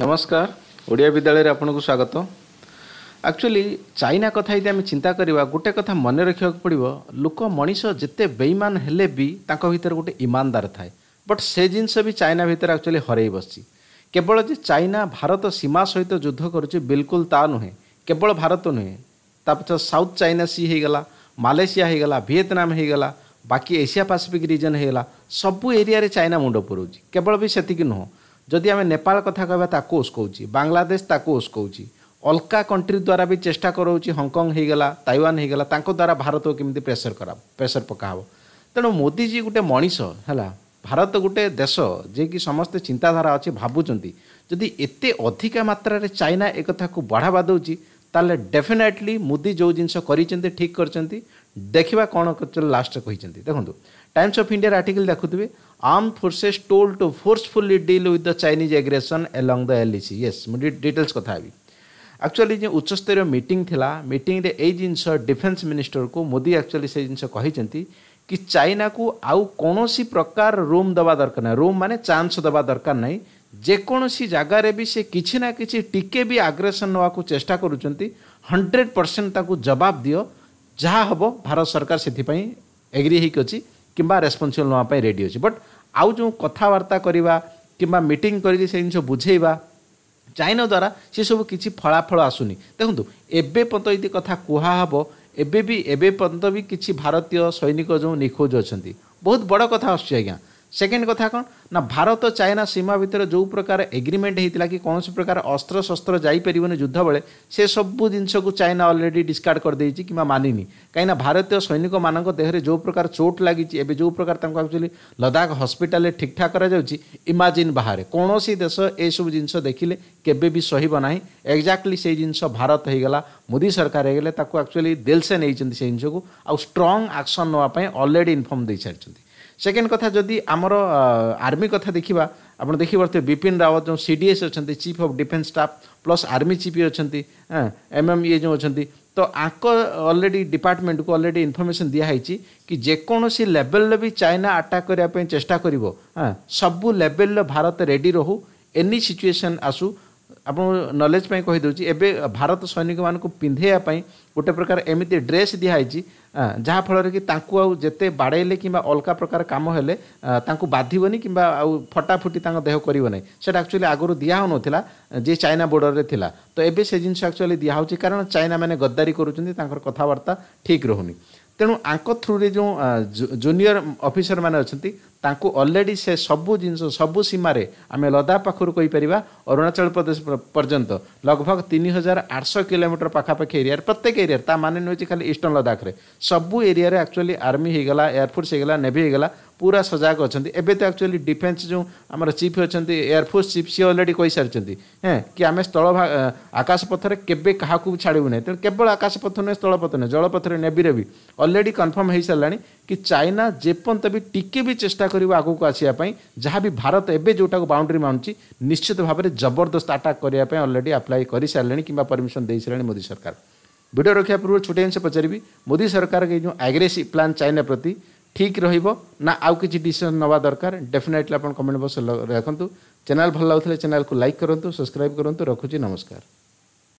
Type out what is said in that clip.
ନମସ୍କାର ଓଡ଼ିଆ ବିଦ୍ୟାଳୟରେ ଆପଣଙ୍କୁ ସ୍ୱାଗତ ଆକ୍ଚୁଆଲି ଚାଇନା କଥା ଯଦି ଆମେ ଚିନ୍ତା କରିବା ଗୋଟେ କଥା ମନେ ରଖିବାକୁ ପଡ଼ିବ ଲୋକ ମଣିଷ ଯେତେ ବେଇମାନ ହେଲେ ବି ତାଙ୍କ ଭିତରେ ଗୋଟେ ଇମାନଦାର ଥାଏ ବଟ୍ ସେ ଜିନିଷ ବି ଚାଇନା ଭିତରେ ଆକ୍ଚୁଆଲି ହରେଇ ବସିଛି କେବଳ ଯେ ଚାଇନା ଭାରତ ସୀମା ସହିତ ଯୁଦ୍ଧ କରୁଛି ବିଲକୁଲ ତା ନୁହେଁ କେବଳ ଭାରତ ନୁହେଁ ତା ପଛ ସାଉଥ୍ ଚାଇନା ସି ହୋଇଗଲା ମାଲେସିଆ ହୋଇଗଲା ଭିଏତନାମ ହୋଇଗଲା ବାକି ଏସିଆ ପାସିଫିକ୍ ରିଜନ୍ ହୋଇଗଲା ସବୁ ଏରିଆରେ ଚାଇନା ମୁଣ୍ଡ ପୁରାଉଛି କେବଳ ବି ସେତିକି ନୁହଁ ଯଦି ଆମେ ନେପାଳ କଥା କହିବା ତାକୁ ଉସ୍କଉଛି ବାଂଲାଦେଶ ତାକୁ ଉସ୍କଉଛି ଅଲଗା କଣ୍ଟ୍ରି ଦ୍ୱାରା ବି ଚେଷ୍ଟା କରାଉଛି ହଂକଂ ହେଇଗଲା ତାଇୱାନ ହେଇଗଲା ତାଙ୍କ ଦ୍ୱାରା ଭାରତକୁ କେମିତି ପ୍ରେସର କରା ପ୍ରେସର ପକାହେବ ତେଣୁ ମୋଦିଜୀ ଗୋଟେ ମଣିଷ ହେଲା ଭାରତ ଗୋଟେ ଦେଶ ଯିଏକି ସମସ୍ତେ ଚିନ୍ତାଧାରା ଅଛି ଭାବୁଛନ୍ତି ଯଦି ଏତେ ଅଧିକା ମାତ୍ରାରେ ଚାଇନା ଏକଥାକୁ ବଢ଼ାବା ଦେଉଛି ତାହେଲେ ଡେଫିନେଟଲି ମୋଦି ଯେଉଁ ଜିନିଷ କରିଛନ୍ତି ଠିକ୍ କରିଛନ୍ତି ଦେଖିବା କ'ଣ ଲାଷ୍ଟ କହିଛନ୍ତି ଦେଖନ୍ତୁ ଟାଇମ୍ସ ଅଫ୍ ଇଣ୍ଡିଆର ଆର୍ଟିକଲ୍ ଦେଖୁଥିବେ arm forces told to forcefully deal with the Chinese aggression along the LAC yes ମୁଁ ଡିଟେଲ୍ସ କଥା ହେବି ଆକ୍ଚୁଆଲି ଯେଉଁ ଉଚ୍ଚସ୍ତରୀୟ ମିଟିଂ ଥିଲା ମିଟିଂରେ ଏଇ ଜିନିଷ ଡିଫେନ୍ସ ମିନିଷ୍ଟରକୁ ମୋଦି ଆକ୍ଚୁଆଲି ସେଇ ଜିନିଷ କହିଛନ୍ତି କି ଚାଇନାକୁ ଆଉ କୌଣସି ପ୍ରକାର ରୁମ୍ ଦେବା ଦରକାର ନାହିଁ ରୁମ୍ ମାନେ ଚାନ୍ସ ଦେବା ଦରକାର ନାହିଁ ଯେକୌଣସି ଜାଗାରେ ବି ସେ କିଛି ନା କିଛି ଟିକେ ବି ଆଗ୍ରେସନ୍ ନେବାକୁ ଚେଷ୍ଟା କରୁଛନ୍ତି ହଣ୍ଡ୍ରେଡ଼ ପରସେଣ୍ଟ ତାଙ୍କୁ ଜବାବ ଦିଅ ଯାହା ହେବ ଭାରତ ସରକାର ସେଥିପାଇଁ ଏଗ୍ରି ହେଇକି ଅଛି କିମ୍ବା ରେସ୍ପନ୍ସିବଲ୍ ନେବା ପାଇଁ ରେଡ଼ି ଅଛି ବଟ୍ ଆଉ ଯେଉଁ କଥାବାର୍ତ୍ତା କରିବା କିମ୍ବା ମିଟିଂ କରିକି ସେ ଜିନିଷ ବୁଝେଇବା ଚାଇନା ଦ୍ୱାରା ସେସବୁ କିଛି ଫଳାଫଳ ଆସୁନି ଦେଖନ୍ତୁ ଏବେ ପର୍ଯ୍ୟନ୍ତ ଯଦି କଥା କୁହାହେବ ଏବେ ବି ଏବେ ପର୍ଯ୍ୟନ୍ତ ବି କିଛି ଭାରତୀୟ ସୈନିକ ଯେଉଁ ନିଖୋଜ ଅଛନ୍ତି ବହୁତ ବଡ଼ କଥା ଆସୁଛି ଆଜ୍ଞା ସେକେଣ୍ଡ କଥା କ'ଣ ନା ଭାରତ ଚାଇନା ସୀମା ଭିତରେ ଯେଉଁ ପ୍ରକାର ଏଗ୍ରିମେଣ୍ଟ ହେଇଥିଲା କି କୌଣସି ପ୍ରକାର ଅସ୍ତ୍ରଶସ୍ତ୍ର ଯାଇପାରିବନି ଯୁଦ୍ଧ ବେଳେ ସେସବୁ ଜିନିଷକୁ ଚାଇନା ଅଲରେଡ଼ି ଡିସ୍କାର୍ଡ଼ କରିଦେଇଛି କିମ୍ବା ମାନିନି କାହିଁକିନା ଭାରତୀୟ ସୈନିକମାନଙ୍କ ଦେହରେ ଯେଉଁ ପ୍ରକାର ଚୋଟ ଲାଗିଛି ଏବେ ଯେଉଁ ପ୍ରକାର ତାଙ୍କୁ ଆକ୍ଚୁଆଲି ଲଦାଖ ହସ୍ପିଟାଲରେ ଠିକ୍ଠାକ୍ କରାଯାଉଛି ଇମାଜିନ୍ ବାହାରେ କୌଣସି ଦେଶ ଏସବୁ ଜିନିଷ ଦେଖିଲେ କେବେ ବି ସହିବ ନାହିଁ ଏକ୍ଜାକ୍ଟଲି ସେଇ ଜିନିଷ ଭାରତ ହେଇଗଲା ମୋଦି ସରକାର ହେଇଗଲେ ତାକୁ ଆକ୍ଚୁଆଲି ଦିଲ୍ସେ ନେଇଛନ୍ତି ସେଇ ଜିନିଷକୁ ଆଉ ଷ୍ଟ୍ରଙ୍ଗ ଆକ୍ସନ୍ ନେବା ପାଇଁ ଅଲରେଡ଼ି ଇନଫର୍ମ ଦେଇସାରିଛନ୍ତି সেକେন্ड কথা যদি আমার আর্মি কথা দেখা আপনার দেখিপারে বিপিন রাওয়াত যে সিডিএস অনেক chief of defence staff plus army chief অনেক এম এম ইয়ে যে অনেক তো আঙ্ক অলরেডি ডিপার্টমেন্টকু অলরেডি ইনফরমেশন দিয়াহৈছি କି ଯେକୌଣସି ଲେଭେଲରେ ବି ଚାଇନା ଆଟାକ୍ କରିବା ପାଇଁ ଚେଷ୍ଟା କରିବ ହଁ ସବୁ ଲେଭେଲର ଭାରତ ରେଡ଼ି ରହୁ ଏନି ସିଚୁଏସନ୍ ଆସୁ ଆପଣଙ୍କୁ ନଲେଜ୍ ପାଇଁ କହିଦେଉଛି ଏବେ ଭାରତ ସୈନିକମାନଙ୍କୁ ପିନ୍ଧେଇବା ପାଇଁ ଗୋଟେ ପ୍ରକାର ଏମିତି ଡ୍ରେସ୍ ଦିଆହେଇଛି ଯାହାଫଳରେ କି ତାଙ୍କୁ ଆଉ ଯେତେ ବାଡ଼େଇଲେ କିମ୍ବା ଅଲଗା ପ୍ରକାର କାମ ହେଲେ ତାଙ୍କୁ ବାଧିବନି କିମ୍ବା ଆଉ ଫଟାଫୁଟି ତାଙ୍କ ଦେହ କରିବ ନାହିଁ ସେଇଟା ଆକ୍ଚୁଆଲି ଆଗରୁ ଦିଆ ହେଉନଥିଲା ଯିଏ ଚାଇନା ବୋର୍ଡ଼ରରେ ଥିଲା ତ ଏବେ ସେ ଜିନିଷ ଆକ୍ଚୁଆଲି ଦିଆହେଉଛି କାରଣ ଚାଇନାମାନେ ଗଦ୍ଦାରୀ କରୁଛନ୍ତି ତାଙ୍କର କଥାବାର୍ତ୍ତା ଠିକ୍ ରହୁନି ତେଣୁ ଆଙ୍କ ଥ୍ରୁରେ ଯେଉଁ ଜୁନିୟର ଅଫିସରମାନେ ଅଛନ୍ତି ତାଙ୍କୁ ଅଲରେଡ଼ି ସେ ସବୁ ଜିନିଷ ସବୁ ସୀମାରେ ଆମେ ଲଦାଖ ପାଖରୁ କହିପାରିବା ଅରୁଣାଚଳ ପ୍ରଦେଶ ପର୍ଯ୍ୟନ୍ତ ଲଗଭଗ ତିନି ହଜାର ଆଠଶହ କିଲୋମିଟର ପାଖାପାଖି ଏରିଆରେ ପ୍ରତ୍ୟେକ ଏରିଆରେ ତା ମାନେ ନୁହେଁ ଖାଲି ଇଷ୍ଟର୍ଣ୍ଣ ଲଦାଖରେ ସବୁ ଏରିଆରେ ଆକ୍ଚୁଆଲି ଆର୍ମି ହେଇଗଲା ଏୟାରଫୋର୍ସ ହେଇଗଲା ନେଭି ହେଇଗଲା ପୁରା ସଜାଗ ଅଛନ୍ତି ଏବେ ତ ଆକ୍ଚୁଆଲି ଡିଫେନ୍ସ ଯେଉଁ ଆମର ଚିଫ୍ ଅଛନ୍ତି ଏୟାରଫୋର୍ସ ଚିଫ୍ ସିଏ ଅଲରେଡ଼ି କହିସାରିଛନ୍ତି ହେଁ କି ଆମେ ସ୍ଥଳ ଆକାଶ ପଥରେ କେବେ କାହାକୁ ଛାଡ଼ିବୁ ନାହିଁ ତେଣୁ କେବଳ ଆକାଶ ପଥ ନୁହେଁ ସ୍ଥଳ ପଥ ନୁହେଁ ଜଳପଥରେ ନେଭିରେ ବି ଅଲରେଡ଼ି କନଫର୍ମ ହୋଇସାରିଲାଣି କି ଚାଇନା ଯେପର୍ଯ୍ୟନ୍ତ ବି ଟିକେ ବି ଚେଷ୍ଟା କରିବ ଆଗକୁ ଆସିବା ପାଇଁ ଯାହା ବି ଭାରତ ଏବେ ଯେଉଁଟାକୁ ବାଉଣ୍ଡ୍ରି ମାନୁଛି ନିଶ୍ଚିତ ଭାବରେ ଜବରଦସ୍ତ ଆଟାକ୍ କରିବା ପାଇଁ ଅଲରେଡ଼ି ଆପ୍ଲାଏ କରିସାରିଲେଣି କିମ୍ବା ପରମିସନ୍ ଦେଇସାରିଲେଣି ମୋଦି ସରକାର ଭିଡ଼ିଓ ରଖିବା ପୂର୍ବରୁ ଛୋଟିଆ ଜିନିଷ ପଚାରିବି ମୋଦି ସରକାର ଏଇ ଯେଉଁ ଆଗ୍ରେସିଭ୍ ପ୍ଲାନ୍ ଚାଇନା ପ୍ରତି ଠିକ୍ ରହିବ ନା ଆଉ କିଛି ଡିସିସନ୍ ନେବା ଦରକାର ଡେଫିନେଟଲି ଆପଣ କମେଣ୍ଟ ବକ୍ସରେ ରଖନ୍ତୁ ଚ୍ୟାନେଲ୍ ଭଲ ଲାଗୁଥିଲେ ଚ୍ୟାନେଲ୍କୁ ଲାଇକ୍ କରନ୍ତୁ ସବସ୍କ୍ରାଇବ୍ କରନ୍ତୁ ରଖୁଛି ନମସ୍କାର